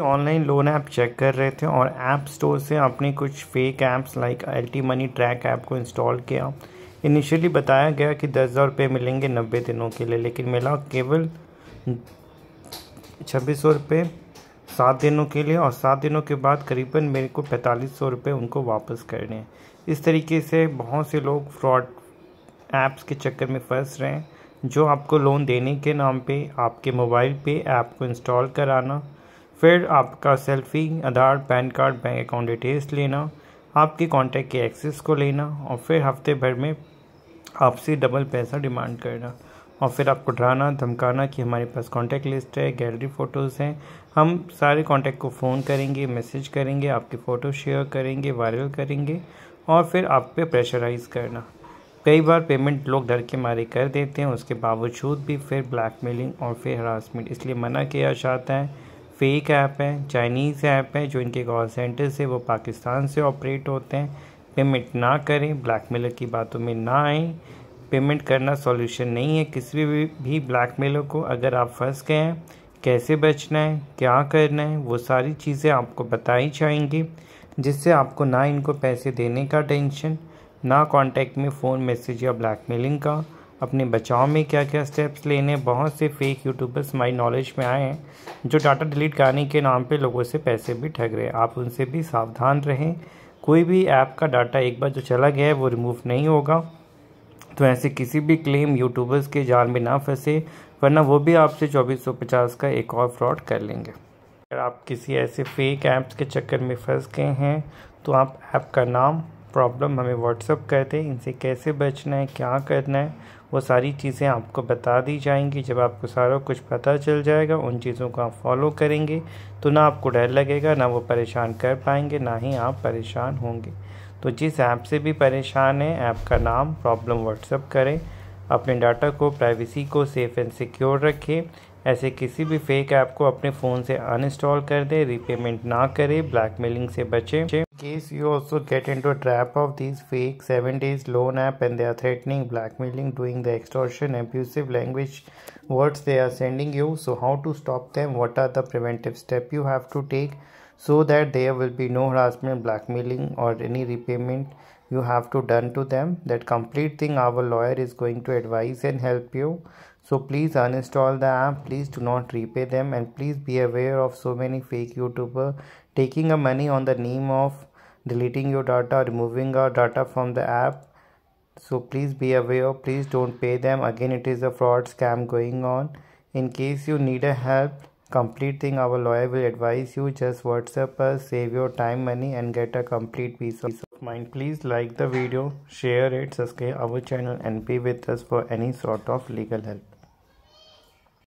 online loan app check कर रहे थे और ऐप स्टोर से आपने कुछ fake apps like T money track app को इंस्टॉल किया इनिशियली बताया गया कि दस हज़ार रुपये मिलेंगे नब्बे दिनों के लिए लेकिन मिला केवल छब्बीस सौ रुपये सात दिनों के लिए और सात दिनों के बाद करीबन मेरे को पैंतालीस सौ रुपये उनको वापस करने हैं इस तरीके से बहुत से लोग फ्रॉड ऐप्स के चक्कर में फंस रहे हैं जो आपको लोन देने के नाम पे आपके मोबाइल पे ऐप को इंस्टॉल कराना फिर आपका selfie Aadhaar PAN card bank account details लेना आपके कॉन्टैक्ट के एक्सेस को लेना और फिर हफ्ते भर में आपसे डबल पैसा डिमांड करना और फिर आपको डराना धमकाना कि हमारे पास कॉन्टैक्ट लिस्ट है गैलरी फ़ोटोज़ हैं हम सारे कॉन्टैक्ट को फ़ोन करेंगे मैसेज करेंगे आपके फ़ोटो शेयर करेंगे वायरल करेंगे और फिर आप पे प्रेशराइज करना कई बार पेमेंट लोग डर के मारे कर देते हैं उसके बावजूद भी फिर ब्लैकमेलिंग और फिर हरासमेंट इसलिए मना किया जाता है फेक ऐप है चाइनीज़ ऐप हैं जो इनके कॉल सेंटर्स है वो पाकिस्तान से ऑपरेट होते हैं पेमेंट ना करें ब्लैकमेलर की बातों में ना आएँ पेमेंट करना सॉल्यूशन नहीं है किसी भी, भी ब्लैकमेलर को अगर आप फंस गए हैं कैसे बचना है क्या करना है वो सारी चीज़ें आपको बताई जाएंगी जिससे आपको ना इनको पैसे देने का टेंशन ना कांटेक्ट में फ़ोन मैसेज या ब्लैकमेलिंग का अपने बचाव में क्या क्या स्टेप्स लेने बहुत से फेक यूट्यूबर्स माई नॉलेज में आए हैं जो डाटा डिलीट कराने के नाम पे लोगों से पैसे भी ठग रहे हैं आप उनसे भी सावधान रहें कोई भी ऐप का डाटा एक बार जो चला गया है वो रिमूव नहीं होगा तो ऐसे किसी भी क्लेम यूट्यूबर्स के जाल में ना फंसे वरना वो भी आपसे चौबीस का एक और फ्रॉड कर लेंगे अगर आप किसी ऐसे फेक ऐप्स के चक्कर में फंस गए हैं तो आप ऐप का नाम प्रॉब्लम हमें व्हाट्सअप कहते हैं इनसे कैसे बचना है क्या करना है वो सारी चीज़ें आपको बता दी जाएंगी जब आपको सारा कुछ पता चल जाएगा उन चीज़ों को आप फॉलो करेंगे तो ना आपको डर लगेगा ना वो परेशान कर पाएंगे ना ही आप परेशान होंगे तो जिस ऐप से भी परेशान है ऐप का नाम प्रॉब्लम व्हाट्सअप करें अपने डाटा को प्राइवेसी को सेफ़ एंड सिक्योर रखें ऐसे किसी भी फेक ऐप को अपने फ़ोन से अनइंस्टॉल कर दे रीपेमेंट ना करे ब्लैकमेलिंग से बचे case you also get into trap of this fake seven days loan app and they are threatening blackmailing doing the extortion abusive language words they are sending you so how to stop them what are the preventive step you have to take so that there will be no harassment blackmailing और any repayment you have to done to them that complete thing our lawyer is going to advise and help you so please uninstall the app please do not repay them and please be aware of so many fake youtuber taking a money on the name of deleting your data removing your data from the app so please be aware please don't pay them again it is a fraud scam going on in case you need a help complete thing our lawyer will advise you just whatsapp us save your time money and get a complete peace of mind please like the video share it subscribe our channel and be with us for any sort of legal help